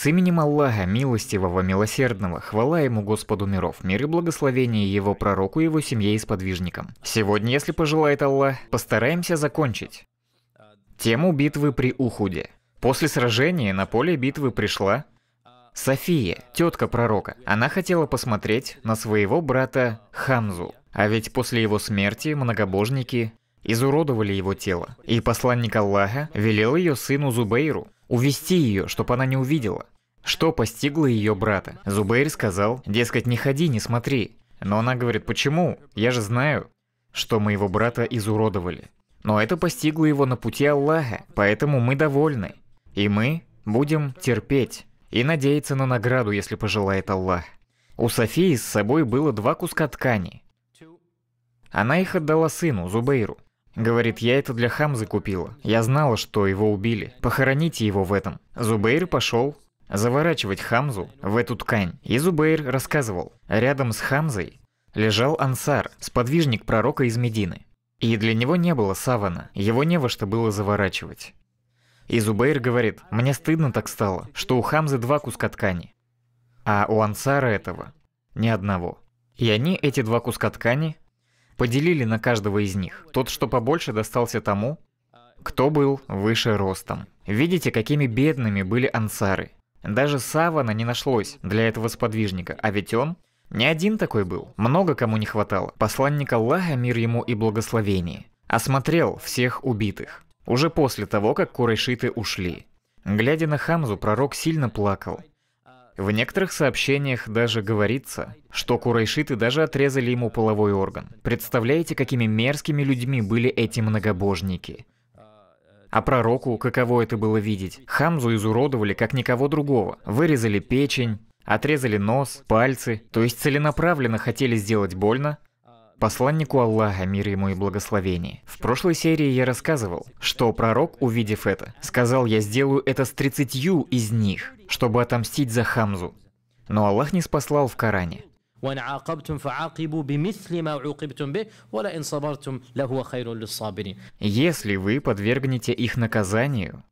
С именем Аллаха, милостивого, милосердного, хвала ему Господу миров, мир и благословение его пророку, его семье и сподвижникам. Сегодня, если пожелает Аллах, постараемся закончить тему битвы при Ухуде. После сражения на поле битвы пришла София, тетка пророка. Она хотела посмотреть на своего брата Хамзу. А ведь после его смерти многобожники изуродовали его тело. И посланник Аллаха велел ее сыну Зубейру увести ее, чтобы она не увидела. Что постигло ее брата? Зубейр сказал, дескать, не ходи, не смотри. Но она говорит, почему? Я же знаю, что моего брата изуродовали. Но это постигло его на пути Аллаха, поэтому мы довольны. И мы будем терпеть и надеяться на награду, если пожелает Аллах. У Софии с собой было два куска ткани. Она их отдала сыну, Зубейру. Говорит, я это для Хамзы купила. Я знала, что его убили. Похороните его в этом. Зубейр пошел заворачивать Хамзу в эту ткань. И Зубейр рассказывал, рядом с Хамзой лежал Ансар, сподвижник пророка из Медины. И для него не было савана, его не во что было заворачивать. И Зубейр говорит, мне стыдно так стало, что у Хамзы два куска ткани, а у Ансара этого ни одного. И они, эти два куска ткани, Поделили на каждого из них. Тот, что побольше, достался тому, кто был выше ростом. Видите, какими бедными были ансары. Даже савана не нашлось для этого сподвижника, а ведь он не один такой был. Много кому не хватало. Посланник Аллаха, мир ему и благословение, осмотрел всех убитых. Уже после того, как курайшиты ушли. Глядя на Хамзу, пророк сильно плакал. В некоторых сообщениях даже говорится, что курайшиты даже отрезали ему половой орган. Представляете, какими мерзкими людьми были эти многобожники? А пророку каково это было видеть? Хамзу изуродовали, как никого другого. Вырезали печень, отрезали нос, пальцы, то есть целенаправленно хотели сделать больно, посланнику Аллаха, мир ему и благословение. В прошлой серии я рассказывал, что пророк, увидев это, сказал, я сделаю это с тридцатью из них, чтобы отомстить за Хамзу. Но Аллах не спаслал в Коране. Если вы подвергнете их наказанию,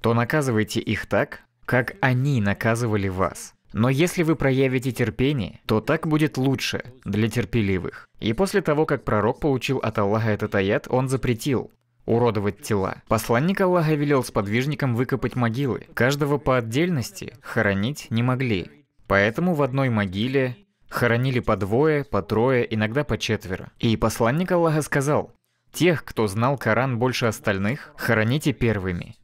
то наказывайте их так, как они наказывали вас. Но если вы проявите терпение, то так будет лучше для терпеливых. И после того, как пророк получил от Аллаха этот аят, он запретил уродовать тела. Посланник Аллаха велел сподвижникам выкопать могилы. Каждого по отдельности хоронить не могли. Поэтому в одной могиле хоронили по двое, по трое, иногда по четверо. И посланник Аллаха сказал, «Тех, кто знал Коран больше остальных, хороните первыми».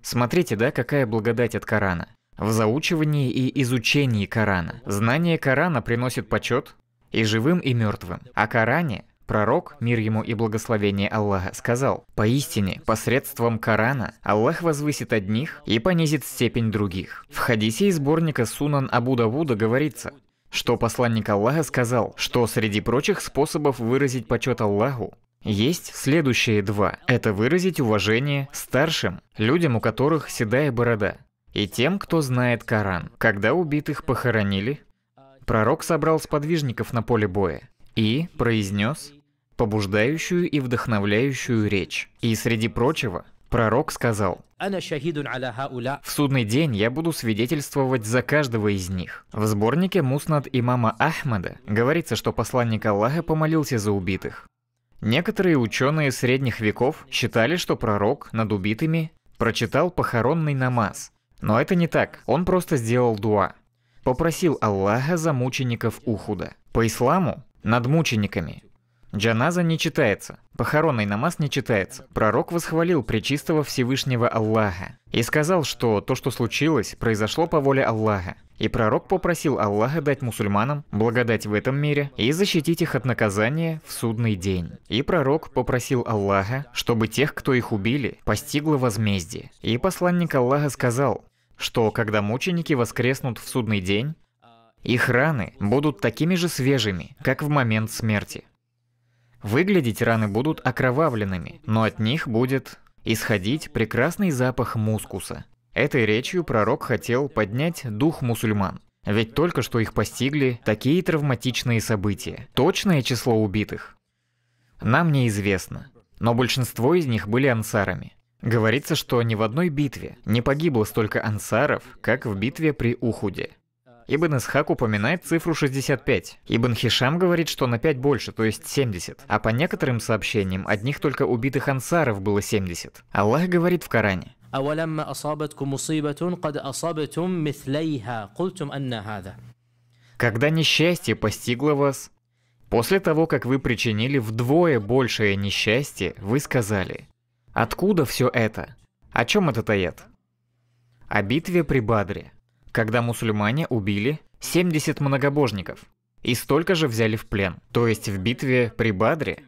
Смотрите, да, какая благодать от Корана в заучивании и изучении Корана. Знание Корана приносит почет и живым, и мертвым. О Коране Пророк, мир ему и благословение Аллаха, сказал, «Поистине, посредством Корана Аллах возвысит одних и понизит степень других». В хадисе из сборника Сунан Абу Давуда говорится, что посланник Аллаха сказал, что среди прочих способов выразить почет Аллаху есть следующие два. Это выразить уважение старшим, людям, у которых седая борода, и тем, кто знает Коран. Когда убитых похоронили, пророк собрал сподвижников на поле боя и произнес побуждающую и вдохновляющую речь. И среди прочего, пророк сказал, «В судный день я буду свидетельствовать за каждого из них». В сборнике Муснад имама Ахмада говорится, что посланник Аллаха помолился за убитых. Некоторые ученые средних веков считали, что пророк над убитыми прочитал похоронный намаз, но это не так, он просто сделал дуа. Попросил Аллаха за мучеников Ухуда. По исламу – над мучениками. Джаназа не читается, похоронный намаз не читается. Пророк восхвалил Пречистого Всевышнего Аллаха и сказал, что то, что случилось, произошло по воле Аллаха. И пророк попросил Аллаха дать мусульманам благодать в этом мире и защитить их от наказания в судный день. И пророк попросил Аллаха, чтобы тех, кто их убили, постигло возмездие. И посланник Аллаха сказал, что когда мученики воскреснут в судный день, их раны будут такими же свежими, как в момент смерти. Выглядеть раны будут окровавленными, но от них будет исходить прекрасный запах мускуса. Этой речью пророк хотел поднять дух мусульман, ведь только что их постигли такие травматичные события. Точное число убитых нам неизвестно, но большинство из них были ансарами. Говорится, что ни в одной битве не погибло столько ансаров, как в битве при Ухуде. Ибн Исхак упоминает цифру 65. Ибн Хишам говорит, что на 5 больше, то есть 70. А по некоторым сообщениям, одних только убитых ансаров было 70. Аллах говорит в Коране. Когда несчастье постигло вас, после того, как вы причинили вдвое большее несчастье, вы сказали, Откуда все это? О чем этот аят? О битве при Бадре, когда мусульмане убили 70 многобожников и столько же взяли в плен. То есть в битве при Бадре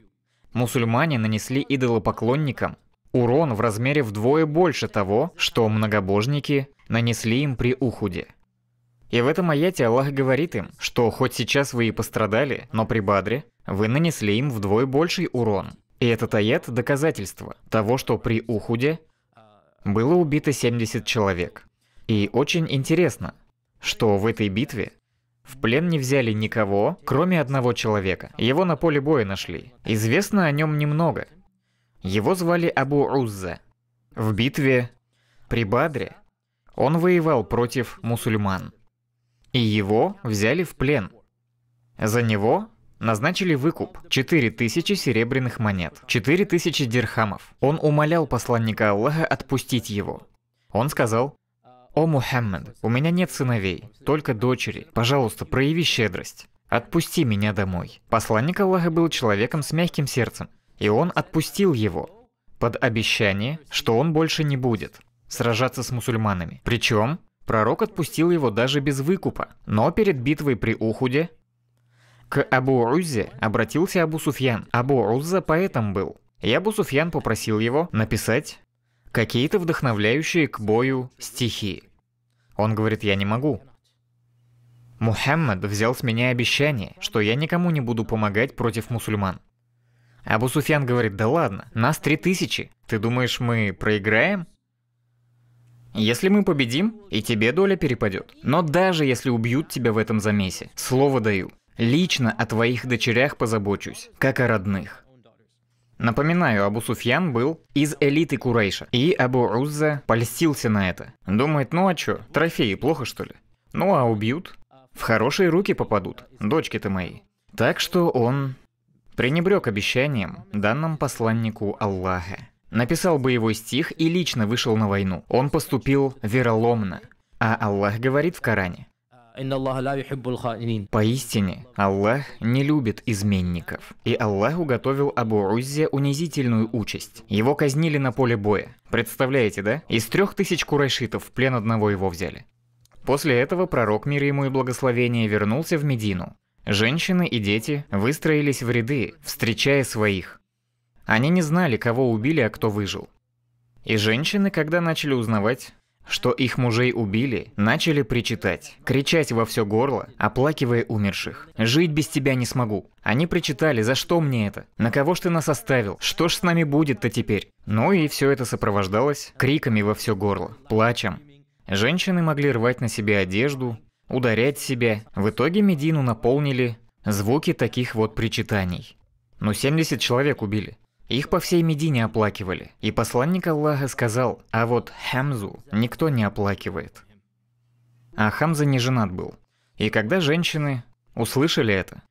мусульмане нанесли идолопоклонникам урон в размере вдвое больше того, что многобожники нанесли им при Ухуде. И в этом аяте Аллах говорит им, что хоть сейчас вы и пострадали, но при Бадре вы нанесли им вдвое больший урон. И этот аят – доказательство того, что при Ухуде было убито 70 человек. И очень интересно, что в этой битве в плен не взяли никого, кроме одного человека. Его на поле боя нашли. Известно о нем немного. Его звали Абу Узза. В битве при Бадре он воевал против мусульман. И его взяли в плен. За него назначили выкуп – 4000 серебряных монет, 4000 дирхамов. Он умолял посланника Аллаха отпустить его. Он сказал, «О Мухаммед, у меня нет сыновей, только дочери. Пожалуйста, прояви щедрость. Отпусти меня домой». Посланник Аллаха был человеком с мягким сердцем, и он отпустил его под обещание, что он больше не будет сражаться с мусульманами. Причем Пророк отпустил его даже без выкупа, но перед битвой при Ухуде к Абу Рузе обратился Абу Суфьян. Абу Уза поэтом был. И Абу Суфьян попросил его написать какие-то вдохновляющие к бою стихи. Он говорит, я не могу. Мухаммад взял с меня обещание, что я никому не буду помогать против мусульман. Абу Суфьян говорит, да ладно, нас три тысячи. Ты думаешь, мы проиграем? Если мы победим, и тебе доля перепадет. Но даже если убьют тебя в этом замесе, слово даю, Лично о твоих дочерях позабочусь, как о родных. Напоминаю, Абу Суфьян был из элиты Курейша, и Абу Рузза польстился на это. Думает, ну а чё, трофеи плохо что ли? Ну а убьют? В хорошие руки попадут, дочки-то мои. Так что он пренебрег обещанием, данным посланнику Аллаха. Написал боевой стих и лично вышел на войну. Он поступил вероломно. А Аллах говорит в Коране, Поистине, Аллах не любит изменников. И Аллах уготовил Абу Уззе унизительную участь. Его казнили на поле боя. Представляете, да? Из трех тысяч курайшитов в плен одного его взяли. После этого пророк, мир ему и благословение, вернулся в Медину. Женщины и дети выстроились в ряды, встречая своих. Они не знали, кого убили, а кто выжил. И женщины, когда начали узнавать, что их мужей убили, начали причитать, кричать во все горло, оплакивая умерших. «Жить без тебя не смогу». Они причитали, за что мне это? На кого ж ты нас оставил? Что ж с нами будет-то теперь? Ну и все это сопровождалось криками во все горло, плачем. Женщины могли рвать на себе одежду, ударять себя. В итоге Медину наполнили звуки таких вот причитаний. Ну 70 человек убили. Их по всей Медине оплакивали, и посланник Аллаха сказал, а вот Хамзу никто не оплакивает. А Хамза не женат был. И когда женщины услышали это,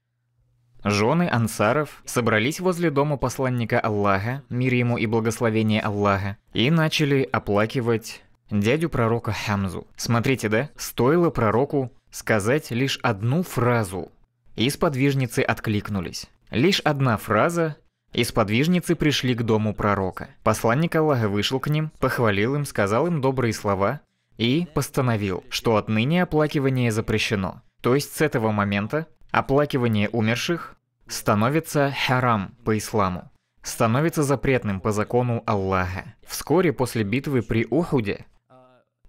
жены ансаров собрались возле дома посланника Аллаха, мир ему и благословение Аллаха, и начали оплакивать дядю пророка Хамзу. Смотрите, да? Стоило пророку сказать лишь одну фразу, и сподвижницы откликнулись. Лишь одна фраза, и сподвижницы пришли к дому пророка. Посланник Аллаха вышел к ним, похвалил им, сказал им добрые слова и постановил, что отныне оплакивание запрещено. То есть с этого момента оплакивание умерших становится харам по исламу, становится запретным по закону Аллаха. Вскоре после битвы при Ухуде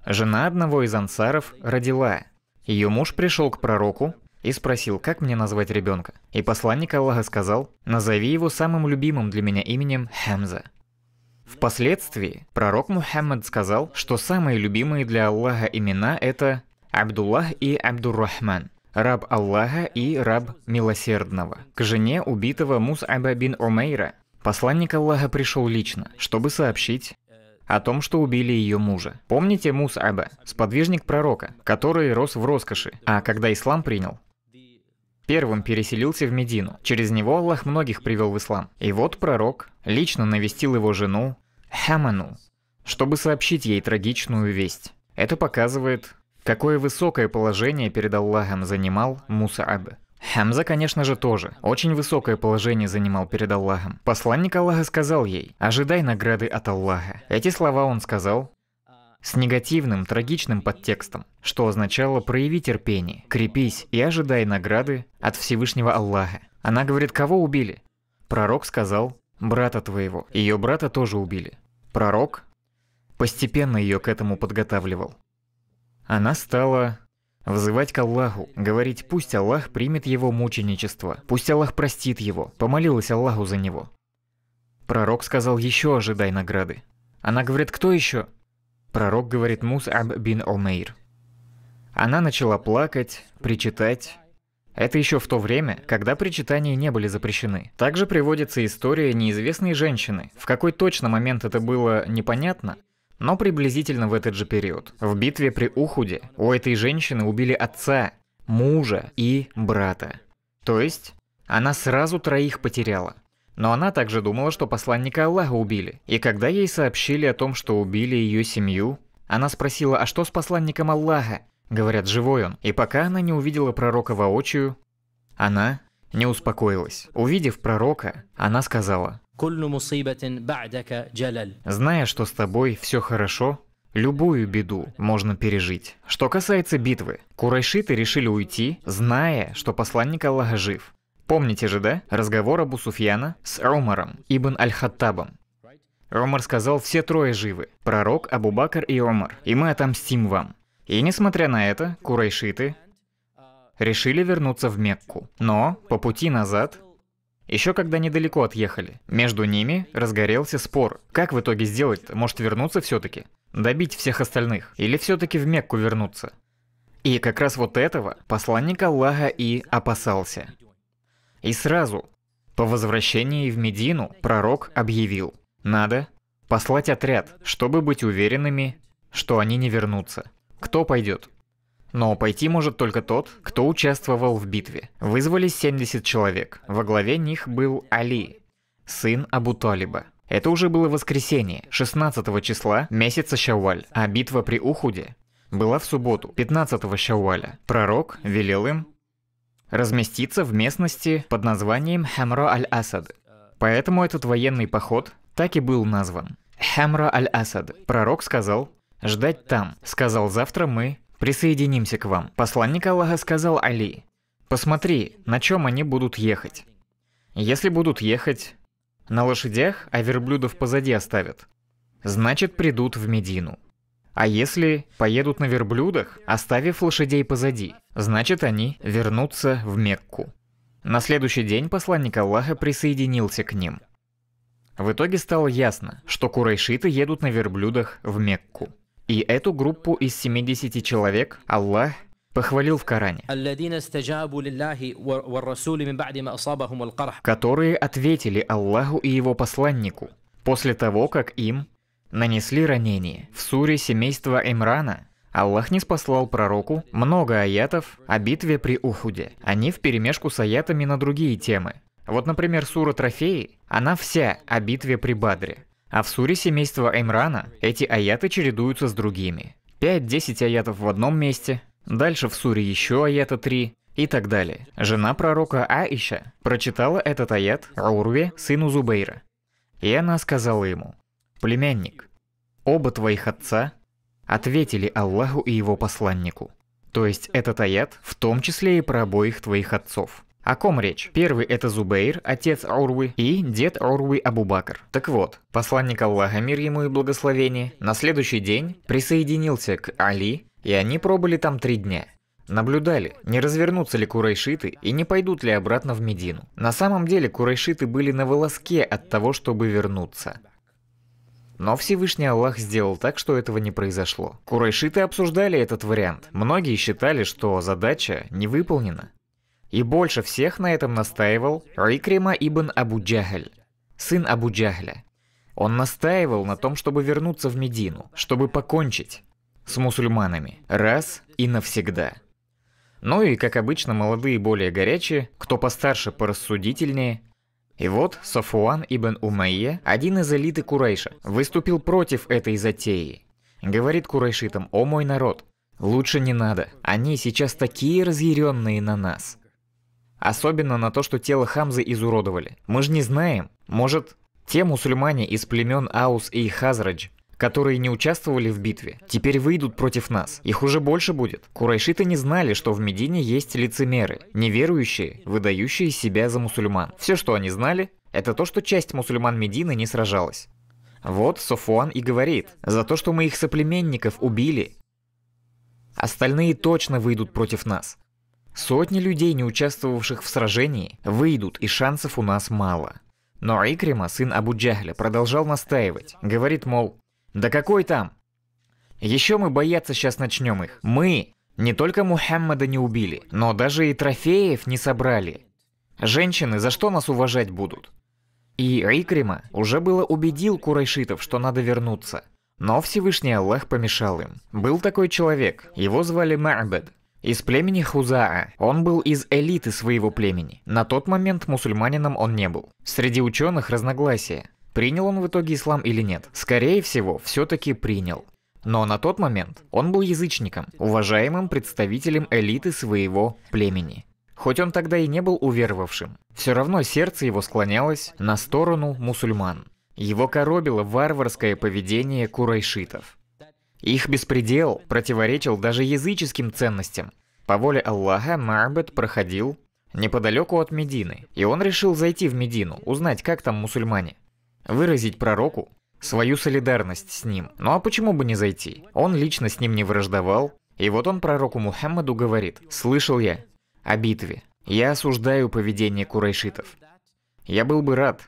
жена одного из ансаров родила. Ее муж пришел к пророку и спросил, как мне назвать ребенка. И посланник Аллаха сказал, назови его самым любимым для меня именем Хамза. Впоследствии пророк Мухаммад сказал, что самые любимые для Аллаха имена это Абдуллах и Абдуррахман, раб Аллаха и раб Милосердного, к жене убитого Мус'аба бин Умейра. Посланник Аллаха пришел лично, чтобы сообщить, о том, что убили ее мужа. Помните Мус'аба, сподвижник пророка, который рос в роскоши, а когда ислам принял, Первым переселился в Медину. Через него Аллах многих привел в ислам. И вот пророк лично навестил его жену Хаману, чтобы сообщить ей трагичную весть. Это показывает, какое высокое положение перед Аллахом занимал Муса Мусааб. Хамза, конечно же, тоже. Очень высокое положение занимал перед Аллахом. Посланник Аллаха сказал ей, ожидай награды от Аллаха. Эти слова он сказал с негативным, трагичным подтекстом, что означало «прояви терпение, крепись и ожидай награды от Всевышнего Аллаха». Она говорит, кого убили? Пророк сказал, брата твоего, ее брата тоже убили. Пророк постепенно ее к этому подготавливал. Она стала Взывать к Аллаху, говорить «пусть Аллах примет его мученичество, пусть Аллах простит его», помолилась Аллаху за него. Пророк сказал «еще ожидай награды». Она говорит «кто еще?» Пророк говорит Мус'аб бин Омейр. Она начала плакать, причитать. Это еще в то время, когда причитания не были запрещены. Также приводится история неизвестной женщины. В какой точно момент это было непонятно, но приблизительно в этот же период. В битве при Ухуде у этой женщины убили отца, мужа и брата. То есть она сразу троих потеряла. Но она также думала, что посланника Аллаха убили. И когда ей сообщили о том, что убили ее семью, она спросила, а что с посланником Аллаха? Говорят, живой он. И пока она не увидела пророка воочию, она не успокоилась. Увидев пророка, она сказала, «Зная, что с тобой все хорошо, любую беду можно пережить». Что касается битвы, курайшиты решили уйти, зная, что посланник Аллаха жив. Помните же, да, разговор Абу Суфьяна с Ромаром, Ибн Аль-Хаттабом. Ромар сказал, все трое живы, пророк, Абу Бакр и Ромар, и мы отомстим вам. И несмотря на это, курайшиты решили вернуться в Мекку. Но по пути назад, еще когда недалеко отъехали, между ними разгорелся спор. Как в итоге сделать-то? Может вернуться все-таки? Добить всех остальных? Или все-таки в Мекку вернуться? И как раз вот этого посланник Аллаха и опасался. И сразу, по возвращении в Медину, пророк объявил, надо послать отряд, чтобы быть уверенными, что они не вернутся. Кто пойдет? Но пойти может только тот, кто участвовал в битве. Вызвались 70 человек. Во главе них был Али, сын Абу Талиба. Это уже было воскресенье, 16 числа месяца Шаваль, а битва при Ухуде была в субботу, 15 Шаваля. Пророк велел им разместиться в местности под названием Хамро Аль-Асад. Поэтому этот военный поход так и был назван. Хамро Аль-Асад. Пророк сказал, «Ждать там», сказал, «завтра мы присоединимся к вам». Посланник Аллаха сказал Али, «Посмотри, на чем они будут ехать. Если будут ехать на лошадях, а верблюдов позади оставят, значит придут в Медину. А если поедут на верблюдах, оставив лошадей позади, значит они вернутся в Мекку. На следующий день посланник Аллаха присоединился к ним. В итоге стало ясно, что курайшиты едут на верблюдах в Мекку. И эту группу из 70 человек Аллах похвалил в Коране, которые ответили Аллаху и его посланнику после того, как им нанесли ранение. В суре семейства Имрана Аллах не спаслал пророку много аятов о битве при Ухуде. Они вперемешку с аятами на другие темы. Вот, например, сура Трофеи, она вся о битве при Бадре. А в суре семейства Эмрана эти аяты чередуются с другими. 5-10 аятов в одном месте, дальше в суре еще аята 3 и так далее. Жена пророка Аиша прочитала этот аят Урве, сыну Зубейра. И она сказала ему, племянник, оба твоих отца ответили Аллаху и его посланнику. То есть этот аят в том числе и про обоих твоих отцов. О ком речь? Первый это Зубейр, отец Урвы, и дед Урвы Абубакр. Так вот, посланник Аллаха, мир ему и благословение, на следующий день присоединился к Али, и они пробыли там три дня. Наблюдали, не развернутся ли курайшиты и не пойдут ли обратно в Медину. На самом деле курайшиты были на волоске от того, чтобы вернуться. Но Всевышний Аллах сделал так, что этого не произошло. Курайшиты обсуждали этот вариант. Многие считали, что задача не выполнена. И больше всех на этом настаивал Рикрима ибн Абу Джагль, сын Абу Джагля. Он настаивал на том, чтобы вернуться в Медину, чтобы покончить с мусульманами раз и навсегда. Ну и, как обычно, молодые более горячие, кто постарше, порассудительнее, и вот Сафуан ибн Умайе, один из элиты Курейша, выступил против этой затеи. Говорит курайшитам, о мой народ, лучше не надо, они сейчас такие разъяренные на нас. Особенно на то, что тело Хамзы изуродовали. Мы же не знаем, может, те мусульмане из племен Аус и Хазрадж которые не участвовали в битве, теперь выйдут против нас. Их уже больше будет. Курайшиты не знали, что в Медине есть лицемеры, неверующие, выдающие себя за мусульман. Все, что они знали, это то, что часть мусульман Медины не сражалась. Вот Софуан и говорит, за то, что мы их соплеменников убили, остальные точно выйдут против нас. Сотни людей, не участвовавших в сражении, выйдут, и шансов у нас мало. Но Икрима, сын Абу Джахля, продолжал настаивать. Говорит, мол, да какой там? Еще мы бояться сейчас начнем их. Мы не только Мухаммада не убили, но даже и трофеев не собрали. Женщины за что нас уважать будут? И Икрима уже было убедил курайшитов, что надо вернуться. Но Всевышний Аллах помешал им. Был такой человек, его звали Марбед из племени Хузаа. Он был из элиты своего племени. На тот момент мусульманином он не был. Среди ученых разногласия. Принял он в итоге ислам или нет? Скорее всего, все-таки принял. Но на тот момент он был язычником, уважаемым представителем элиты своего племени. Хоть он тогда и не был уверовавшим, все равно сердце его склонялось на сторону мусульман. Его коробило варварское поведение курайшитов. Их беспредел противоречил даже языческим ценностям. По воле Аллаха Марбет проходил неподалеку от Медины, и он решил зайти в Медину, узнать, как там мусульмане выразить пророку свою солидарность с ним. Ну а почему бы не зайти? Он лично с ним не враждовал. И вот он пророку Мухаммаду говорит, «Слышал я о битве. Я осуждаю поведение курайшитов. Я был бы рад,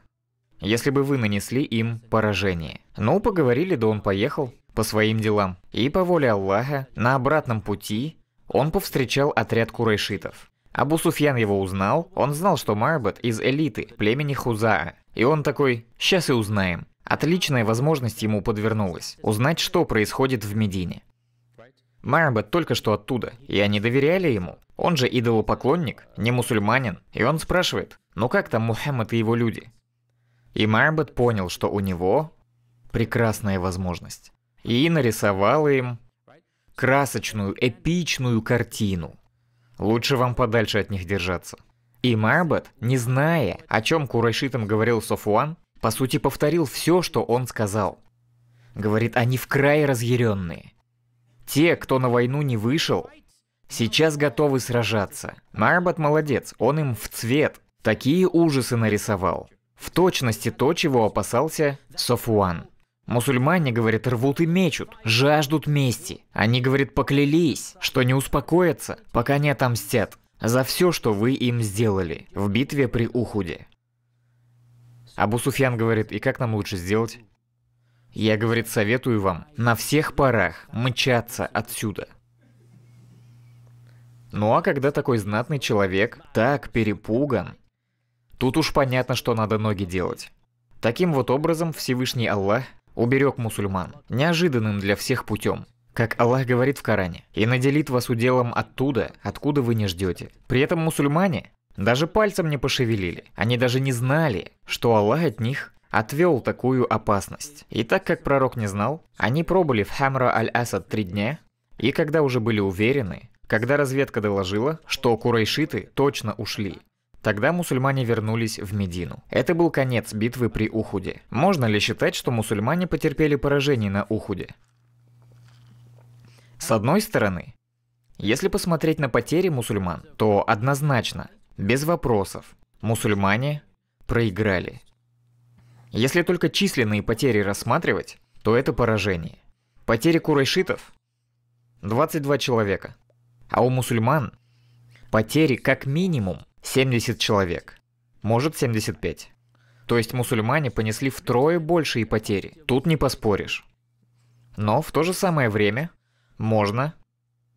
если бы вы нанесли им поражение». Ну, поговорили, да он поехал по своим делам. И по воле Аллаха, на обратном пути он повстречал отряд курайшитов. Абу Суфьян его узнал, он знал, что Марбат из элиты, племени Хузаа. И он такой, сейчас и узнаем. Отличная возможность ему подвернулась, узнать, что происходит в Медине. Марбат только что оттуда, и они доверяли ему. Он же идолопоклонник, не мусульманин, и он спрашивает, ну как там Мухаммад и его люди? И Марбат понял, что у него прекрасная возможность. И нарисовал им красочную, эпичную картину – Лучше вам подальше от них держаться. И Мабет, не зная, о чем Курайшитам говорил Софуан, по сути повторил все, что он сказал. Говорит, они в край разъяренные. Те, кто на войну не вышел, сейчас готовы сражаться. Марбат молодец, он им в цвет. Такие ужасы нарисовал. В точности то, чего опасался Софуан. Мусульмане, говорит, рвут и мечут, жаждут мести. Они, говорит, поклялись, что не успокоятся, пока не отомстят за все, что вы им сделали в битве при Ухуде. Абу Суфьян говорит, и как нам лучше сделать? Я, говорит, советую вам на всех парах мчаться отсюда. Ну а когда такой знатный человек так перепуган, тут уж понятно, что надо ноги делать. Таким вот образом Всевышний Аллах уберег мусульман, неожиданным для всех путем. Как Аллах говорит в Коране, «И наделит вас уделом оттуда, откуда вы не ждете». При этом мусульмане даже пальцем не пошевелили. Они даже не знали, что Аллах от них отвел такую опасность. И так как пророк не знал, они пробыли в Хамра аль-Асад три дня, и когда уже были уверены, когда разведка доложила, что курайшиты точно ушли, Тогда мусульмане вернулись в Медину. Это был конец битвы при Ухуде. Можно ли считать, что мусульмане потерпели поражение на Ухуде? С одной стороны, если посмотреть на потери мусульман, то однозначно, без вопросов, мусульмане проиграли. Если только численные потери рассматривать, то это поражение. Потери курайшитов – 22 человека, а у мусульман потери как минимум 70 человек, может 75. То есть мусульмане понесли втрое большие потери, тут не поспоришь. Но в то же самое время можно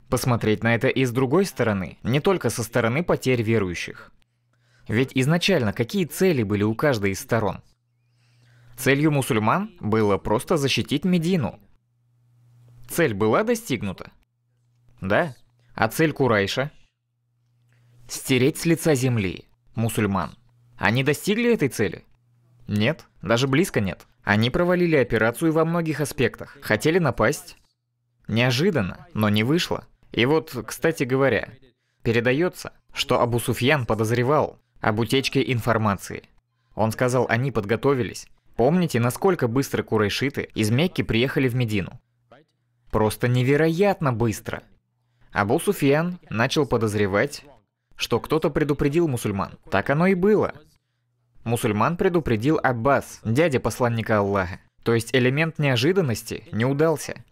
посмотреть на это и с другой стороны, не только со стороны потерь верующих. Ведь изначально какие цели были у каждой из сторон? Целью мусульман было просто защитить Медину. Цель была достигнута? Да. А цель Курайша – Стереть с лица земли мусульман. Они достигли этой цели? Нет, даже близко нет. Они провалили операцию во многих аспектах. Хотели напасть? Неожиданно, но не вышло. И вот, кстати говоря, передается, что Абу Суфьян подозревал об утечке информации. Он сказал, они подготовились. Помните, насколько быстро курайшиты из Мекки приехали в Медину? Просто невероятно быстро. Абу Суфьян начал подозревать, что кто-то предупредил мусульман. Так оно и было. Мусульман предупредил Аббас, дядя посланника Аллаха. То есть элемент неожиданности не удался.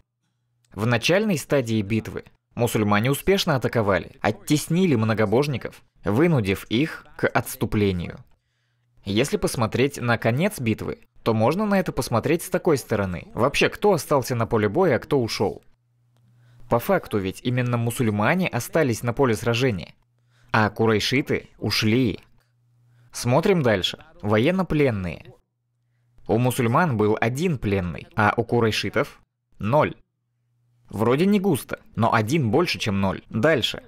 В начальной стадии битвы мусульмане успешно атаковали, оттеснили многобожников, вынудив их к отступлению. Если посмотреть на конец битвы, то можно на это посмотреть с такой стороны. Вообще, кто остался на поле боя, а кто ушел? По факту ведь именно мусульмане остались на поле сражения. А курайшиты ушли. Смотрим дальше. Военнопленные. У мусульман был один пленный, а у курайшитов – ноль. Вроде не густо, но один больше, чем ноль. Дальше.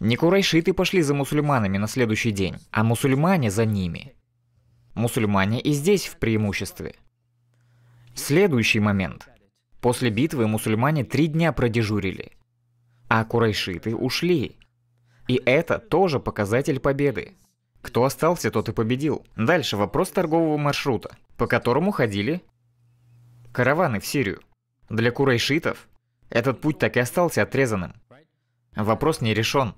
Не курайшиты пошли за мусульманами на следующий день, а мусульмане за ними. Мусульмане и здесь в преимуществе. Следующий момент. После битвы мусульмане три дня продежурили, а курайшиты ушли. И это тоже показатель победы. Кто остался, тот и победил. Дальше вопрос торгового маршрута, по которому ходили караваны в Сирию. Для курайшитов этот путь так и остался отрезанным. Вопрос не решен.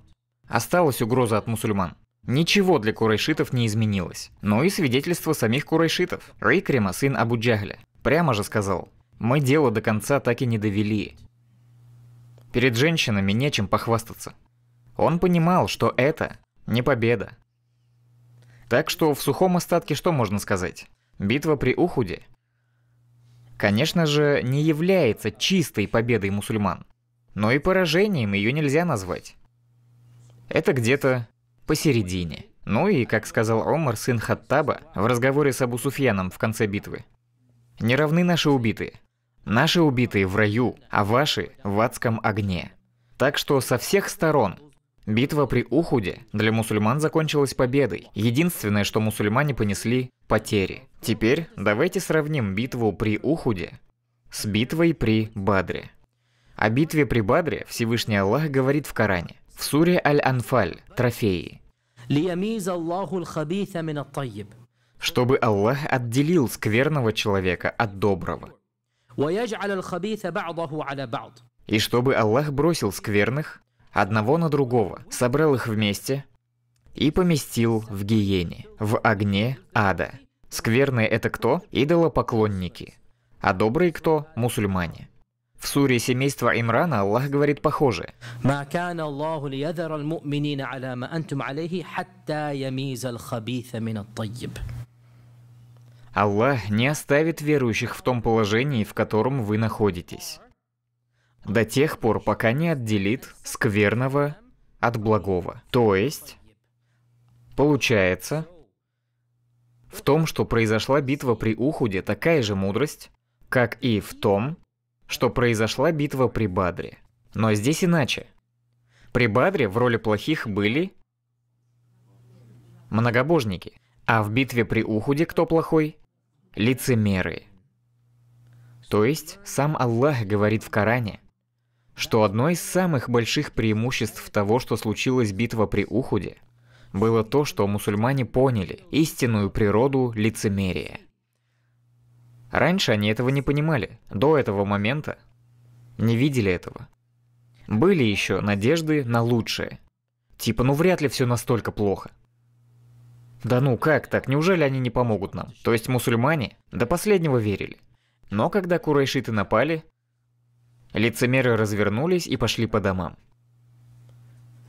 Осталась угроза от мусульман. Ничего для курайшитов не изменилось. Но и свидетельство самих курайшитов. Рикрима, сын Абу Джагля прямо же сказал, «Мы дело до конца так и не довели. Перед женщинами нечем похвастаться». Он понимал, что это не победа. Так что в сухом остатке что можно сказать? Битва при Ухуде, конечно же, не является чистой победой мусульман, но и поражением ее нельзя назвать. Это где-то посередине. Ну и, как сказал Омар, сын Хаттаба, в разговоре с Абу Суфьяном в конце битвы, «Не равны наши убитые. Наши убитые в раю, а ваши в адском огне. Так что со всех сторон Битва при Ухуде для мусульман закончилась победой. Единственное, что мусульмане понесли – потери. Теперь давайте сравним битву при Ухуде с битвой при Бадре. О битве при Бадре Всевышний Аллах говорит в Коране, в суре Аль-Анфаль, трофеи. Чтобы Аллах отделил скверного человека от доброго. И чтобы Аллах бросил скверных одного на другого, собрал их вместе и поместил в гиене, в огне ада. Скверные это кто? Идолопоклонники. А добрые кто? Мусульмане. В суре семейства Имрана Аллах говорит похоже. Аллах не оставит верующих в том положении, в котором вы находитесь до тех пор, пока не отделит скверного от благого. То есть, получается, в том, что произошла битва при Ухуде, такая же мудрость, как и в том, что произошла битва при Бадре. Но здесь иначе. При Бадре в роли плохих были многобожники, а в битве при Ухуде кто плохой? Лицемеры. То есть сам Аллах говорит в Коране, что одно из самых больших преимуществ того, что случилась битва при Ухуде, было то, что мусульмане поняли истинную природу лицемерия. Раньше они этого не понимали, до этого момента не видели этого. Были еще надежды на лучшее. Типа, ну вряд ли все настолько плохо. Да ну как так, неужели они не помогут нам? То есть мусульмане до последнего верили. Но когда курайшиты напали, Лицемеры развернулись и пошли по домам.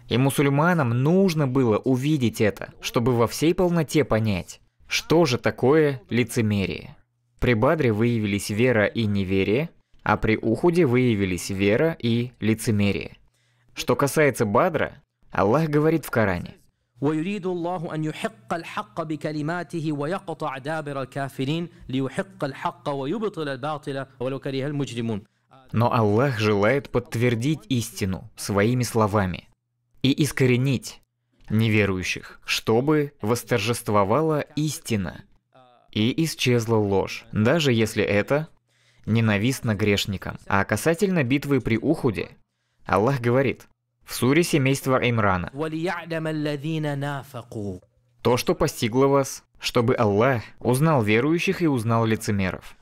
И мусульманам нужно было увидеть это, чтобы во всей полноте понять, что же такое лицемерие. При Бадре выявились вера и неверие, а при Ухуде выявились вера и лицемерие. Что касается Бадра, Аллах говорит в Коране. ويريد но Аллах желает подтвердить истину своими словами и искоренить неверующих, чтобы восторжествовала истина и исчезла ложь, даже если это ненавистно грешникам. А касательно битвы при Ухуде, Аллах говорит в суре семейства Имрана то, что постигло вас, чтобы Аллах узнал верующих и узнал лицемеров.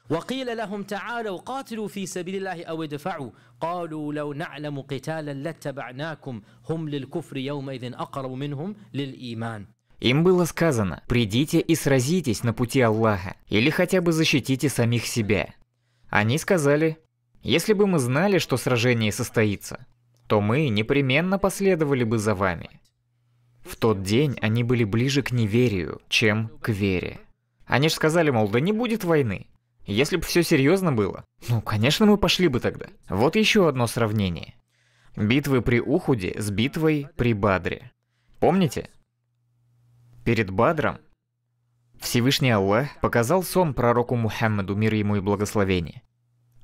Им было сказано, придите и сразитесь на пути Аллаха, или хотя бы защитите самих себя. Они сказали, если бы мы знали, что сражение состоится, то мы непременно последовали бы за вами. В тот день они были ближе к неверию, чем к вере. Они же сказали, мол, да не будет войны. Если бы все серьезно было, ну, конечно, мы пошли бы тогда. Вот еще одно сравнение. Битвы при Ухуде с битвой при Бадре. Помните? Перед Бадром Всевышний Аллах показал сон пророку Мухаммаду, мир ему и благословение.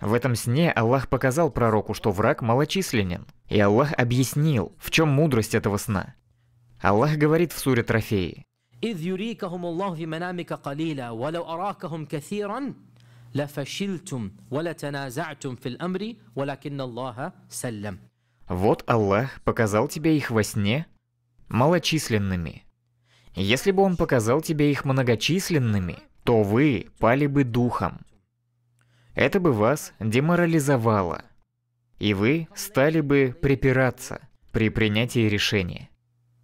В этом сне Аллах показал пророку, что враг малочисленен, и Аллах объяснил, в чем мудрость этого сна. Аллах говорит в суре Трофеи. إذ يريكهم الله في منامك قليلا Вот Аллах показал тебе их во сне малочисленными. Если бы Он показал тебе их многочисленными, то вы пали бы духом. Это бы вас деморализовало, и вы стали бы припираться при принятии решения.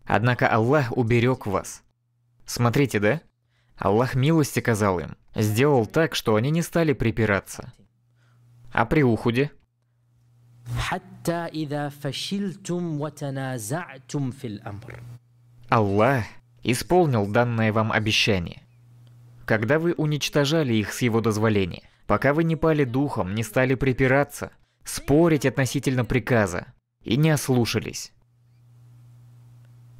Однако Аллах уберег вас. Смотрите, да? Аллах милости казал им, сделал так, что они не стали припираться. А при Ухуде? Аллах исполнил данное вам обещание. Когда вы уничтожали их с его дозволения, пока вы не пали духом, не стали припираться, спорить относительно приказа и не ослушались.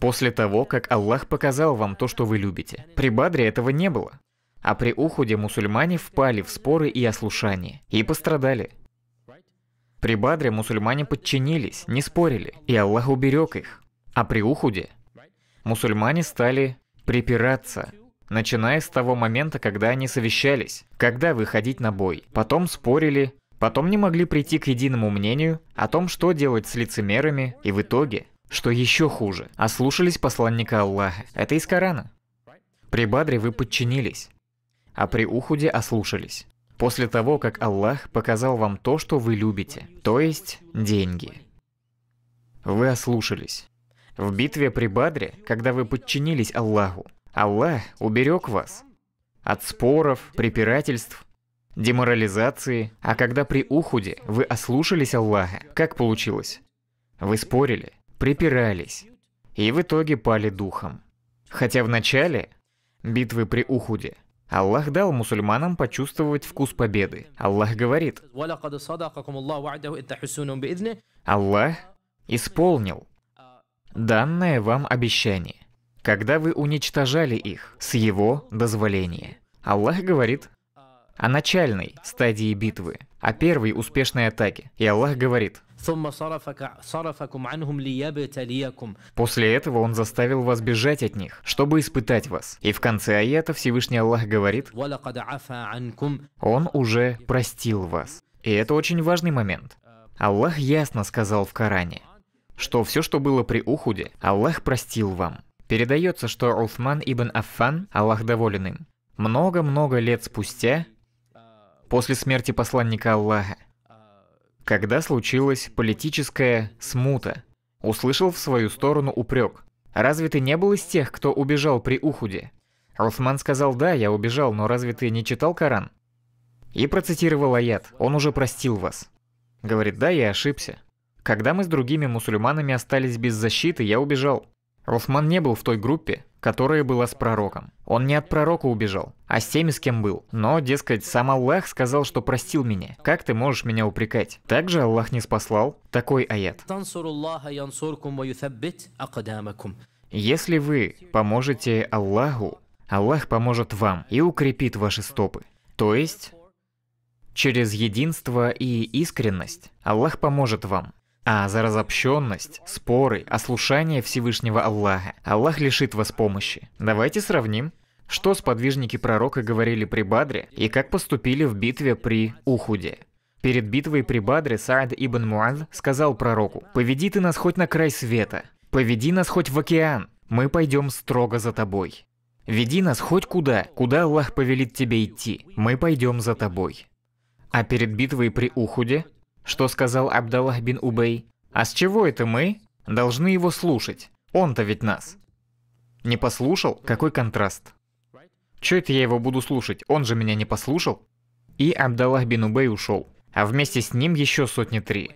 После того, как Аллах показал вам то, что вы любите. При Бадре этого не было. А при Ухуде мусульмане впали в споры и ослушание, и пострадали. При Бадре мусульмане подчинились, не спорили, и Аллах уберег их. А при Ухуде мусульмане стали припираться, начиная с того момента, когда они совещались, когда выходить на бой. Потом спорили, потом не могли прийти к единому мнению о том, что делать с лицемерами, и в итоге что еще хуже, ослушались посланника Аллаха. Это из Корана. При Бадре вы подчинились, а при Ухуде ослушались. После того, как Аллах показал вам то, что вы любите, то есть деньги. Вы ослушались. В битве при Бадре, когда вы подчинились Аллаху, Аллах уберег вас от споров, препирательств, деморализации. А когда при Ухуде вы ослушались Аллаха, как получилось? Вы спорили, припирались и в итоге пали духом. Хотя в начале битвы при Ухуде Аллах дал мусульманам почувствовать вкус победы. Аллах говорит, Аллах исполнил данное вам обещание, когда вы уничтожали их с его дозволения. Аллах говорит, о начальной стадии битвы, о первой успешной атаке. И Аллах говорит, После этого он заставил вас бежать от них, чтобы испытать вас. И в конце аята Всевышний Аллах говорит, Он уже простил вас. И это очень важный момент. Аллах ясно сказал в Коране, что все, что было при Ухуде, Аллах простил вам. Передается, что Уфман ибн Аффан, Аллах доволен им, много-много лет спустя после смерти посланника Аллаха, когда случилась политическая смута. Услышал в свою сторону упрек. «Разве ты не был из тех, кто убежал при Ухуде?» Руфман сказал, «Да, я убежал, но разве ты не читал Коран?» И процитировал аят, «Он уже простил вас». Говорит, «Да, я ошибся». Когда мы с другими мусульманами остались без защиты, я убежал. Руфман не был в той группе, которая была с пророком. Он не от пророка убежал, а с теми, с кем был. Но, дескать, сам Аллах сказал, что простил меня. Как ты можешь меня упрекать? Также Аллах не спаслал такой аят. Если вы поможете Аллаху, Аллах поможет вам и укрепит ваши стопы. То есть, через единство и искренность Аллах поможет вам а за разобщенность, споры, ослушание Всевышнего Аллаха. Аллах лишит вас помощи. Давайте сравним, что сподвижники пророка говорили при Бадре и как поступили в битве при Ухуде. Перед битвой при Бадре Саад ибн Муаз сказал пророку, «Поведи ты нас хоть на край света, поведи нас хоть в океан, мы пойдем строго за тобой. Веди нас хоть куда, куда Аллах повелит тебе идти, мы пойдем за тобой». А перед битвой при Ухуде что сказал Абдаллах бин Убей. А с чего это мы должны его слушать? Он-то ведь нас. Не послушал? Какой контраст. Чё это я его буду слушать? Он же меня не послушал. И Абдаллах бин Убей ушел. А вместе с ним еще сотни три.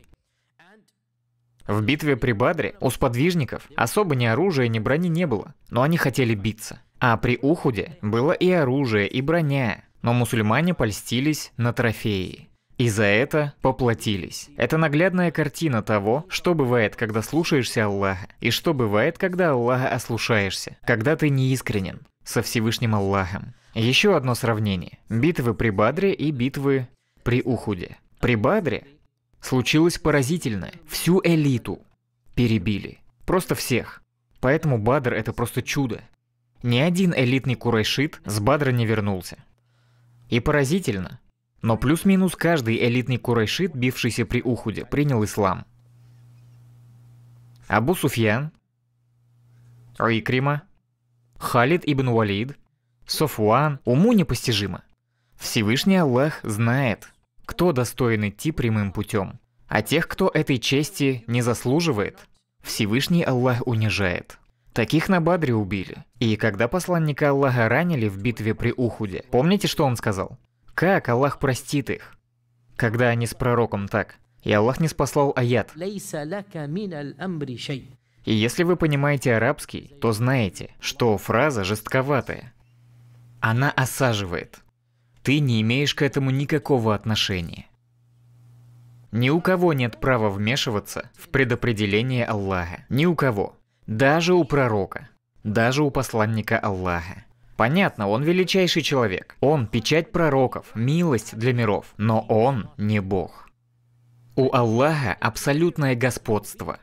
В битве при Бадре у сподвижников особо ни оружия, ни брони не было, но они хотели биться. А при Ухуде было и оружие, и броня, но мусульмане польстились на трофеи. И за это поплатились. Это наглядная картина того, что бывает, когда слушаешься Аллаха, и что бывает, когда Аллаха ослушаешься, когда ты неискренен со Всевышним Аллахом. Еще одно сравнение. Битвы при Бадре и битвы при Ухуде. При Бадре случилось поразительное. Всю элиту перебили. Просто всех. Поэтому Бадр это просто чудо. Ни один элитный курайшит с Бадра не вернулся. И поразительно, но плюс-минус каждый элитный курайшит, бившийся при Ухуде, принял ислам. Абу Суфьян, Икрима, Халид ибн Валид, Софуан уму непостижимо. Всевышний Аллах знает, кто достоин идти прямым путем, а тех, кто этой чести не заслуживает, Всевышний Аллах унижает. Таких на Бадре убили. И когда посланника Аллаха ранили в битве при Ухуде, помните, что он сказал? Как Аллах простит их? Когда они с пророком так. И Аллах не спаслал аят. И если вы понимаете арабский, то знаете, что фраза жестковатая. Она осаживает. Ты не имеешь к этому никакого отношения. Ни у кого нет права вмешиваться в предопределение Аллаха. Ни у кого. Даже у пророка. Даже у посланника Аллаха. Понятно, он величайший человек. Он печать пророков, милость для миров. Но он не Бог. У Аллаха абсолютное господство.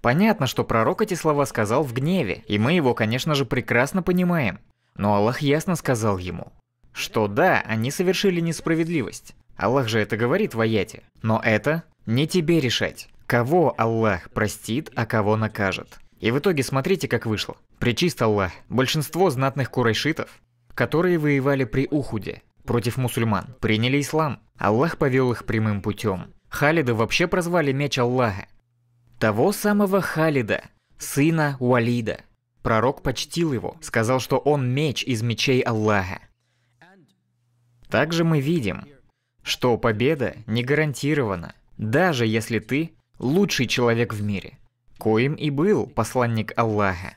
Понятно, что пророк эти слова сказал в гневе, и мы его, конечно же, прекрасно понимаем. Но Аллах ясно сказал ему, что да, они совершили несправедливость. Аллах же это говорит в аяте. Но это не тебе решать, кого Аллах простит, а кого накажет. И в итоге смотрите, как вышло. Причисталла – большинство знатных курайшитов, которые воевали при Ухуде против мусульман, приняли ислам. Аллах повел их прямым путем. Халида вообще прозвали меч Аллаха. Того самого Халида, сына Уалида. Пророк почтил его, сказал, что он меч из мечей Аллаха. Также мы видим, что победа не гарантирована, даже если ты лучший человек в мире, коим и был посланник Аллаха.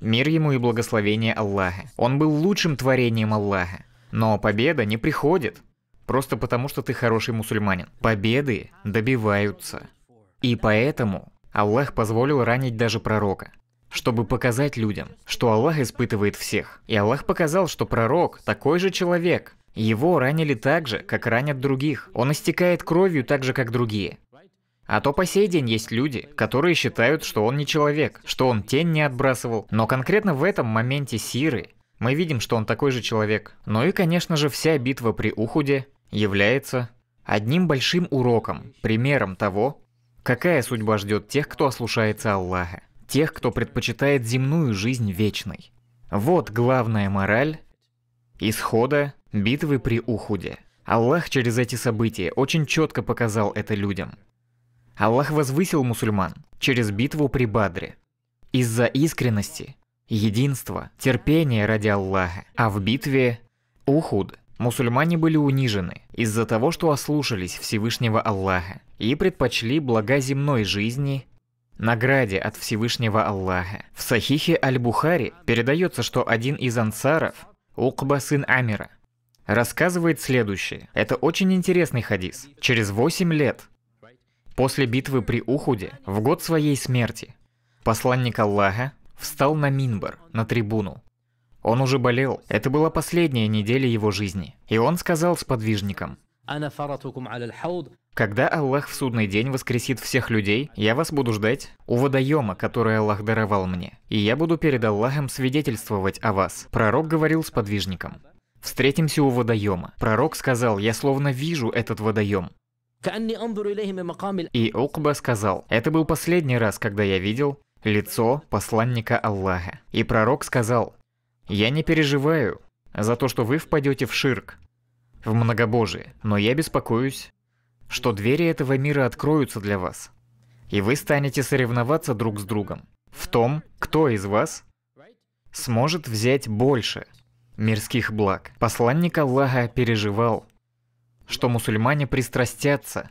Мир ему и благословение Аллаха. Он был лучшим творением Аллаха. Но победа не приходит. Просто потому, что ты хороший мусульманин. Победы добиваются. И поэтому Аллах позволил ранить даже пророка. Чтобы показать людям, что Аллах испытывает всех. И Аллах показал, что пророк такой же человек. Его ранили так же, как ранят других. Он истекает кровью так же, как другие. А то по сей день есть люди, которые считают, что он не человек, что он тень не отбрасывал. Но конкретно в этом моменте Сиры мы видим, что он такой же человек. Ну и, конечно же, вся битва при Ухуде является одним большим уроком, примером того, какая судьба ждет тех, кто ослушается Аллаха, тех, кто предпочитает земную жизнь вечной. Вот главная мораль исхода битвы при Ухуде. Аллах через эти события очень четко показал это людям – Аллах возвысил мусульман через битву при Бадре. Из-за искренности, единства, терпения ради Аллаха. А в битве Ухуд мусульмане были унижены из-за того, что ослушались Всевышнего Аллаха и предпочли блага земной жизни награде от Всевышнего Аллаха. В Сахихе Аль-Бухари передается, что один из ансаров, Укба сын Амира, рассказывает следующее. Это очень интересный хадис. Через восемь лет после битвы при Ухуде, в год своей смерти, посланник Аллаха встал на Минбар, на трибуну. Он уже болел, это была последняя неделя его жизни. И он сказал сподвижникам, когда Аллах в судный день воскресит всех людей, я вас буду ждать у водоема, который Аллах даровал мне, и я буду перед Аллахом свидетельствовать о вас. Пророк говорил с подвижником. Встретимся у водоема. Пророк сказал, я словно вижу этот водоем. И Укба сказал, это был последний раз, когда я видел лицо посланника Аллаха. И пророк сказал, я не переживаю за то, что вы впадете в ширк, в многобожие, но я беспокоюсь, что двери этого мира откроются для вас, и вы станете соревноваться друг с другом в том, кто из вас сможет взять больше мирских благ. Посланник Аллаха переживал, что мусульмане пристрастятся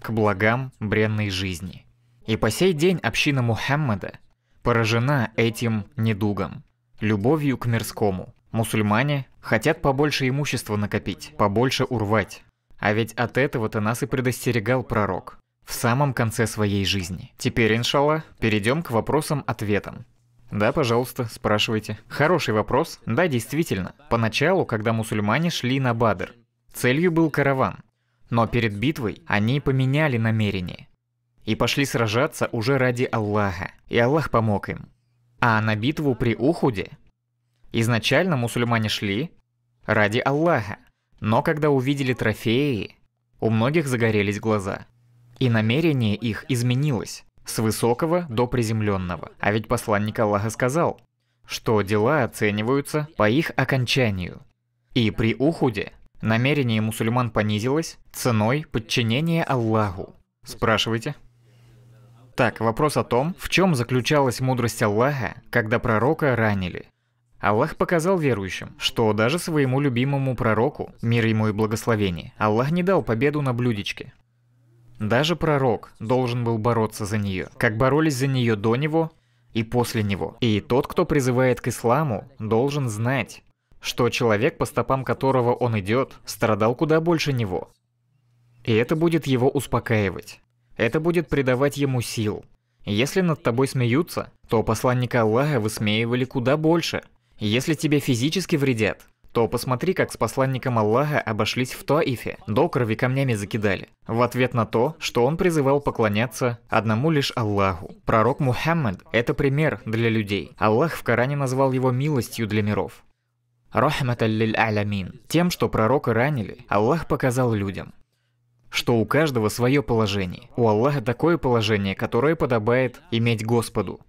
к благам бренной жизни. И по сей день община Мухаммада поражена этим недугом, любовью к мирскому. Мусульмане хотят побольше имущества накопить, побольше урвать. А ведь от этого-то нас и предостерегал пророк в самом конце своей жизни. Теперь, иншалла, перейдем к вопросам-ответам. Да, пожалуйста, спрашивайте. Хороший вопрос. Да, действительно. Поначалу, когда мусульмане шли на Бадр, Целью был караван, но перед битвой они поменяли намерение и пошли сражаться уже ради Аллаха, и Аллах помог им. А на битву при Ухуде изначально мусульмане шли ради Аллаха, но когда увидели трофеи, у многих загорелись глаза. И намерение их изменилось с высокого до приземленного. А ведь посланник Аллаха сказал, что дела оцениваются по их окончанию. И при Ухуде Намерение мусульман понизилось ценой подчинения Аллаху. Спрашивайте. Так, вопрос о том, в чем заключалась мудрость Аллаха, когда пророка ранили. Аллах показал верующим, что даже своему любимому пророку, мир ему и благословение, Аллах не дал победу на блюдечке. Даже пророк должен был бороться за нее, как боролись за нее до него и после него. И тот, кто призывает к исламу, должен знать, что человек, по стопам которого он идет, страдал куда больше него. И это будет его успокаивать. Это будет придавать ему сил. Если над тобой смеются, то посланника Аллаха высмеивали куда больше. Если тебе физически вредят, то посмотри, как с посланником Аллаха обошлись в Туаифе, до крови камнями закидали, в ответ на то, что он призывал поклоняться одному лишь Аллаху. Пророк Мухаммад – это пример для людей. Аллах в Коране назвал его милостью для миров рахматаллиль алямин, тем, что пророка ранили, Аллах показал людям, что у каждого свое положение. У Аллаха такое положение, которое подобает иметь Господу,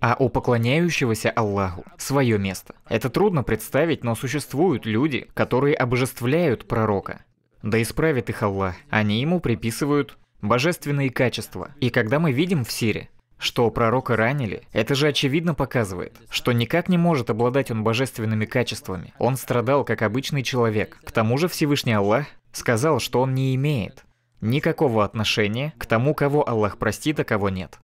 а у поклоняющегося Аллаху свое место. Это трудно представить, но существуют люди, которые обожествляют пророка. Да исправит их Аллах, они ему приписывают божественные качества. И когда мы видим в Сире, что пророка ранили, это же очевидно показывает, что никак не может обладать он божественными качествами. Он страдал как обычный человек. К тому же Всевышний Аллах сказал, что он не имеет никакого отношения к тому, кого Аллах простит, а кого нет.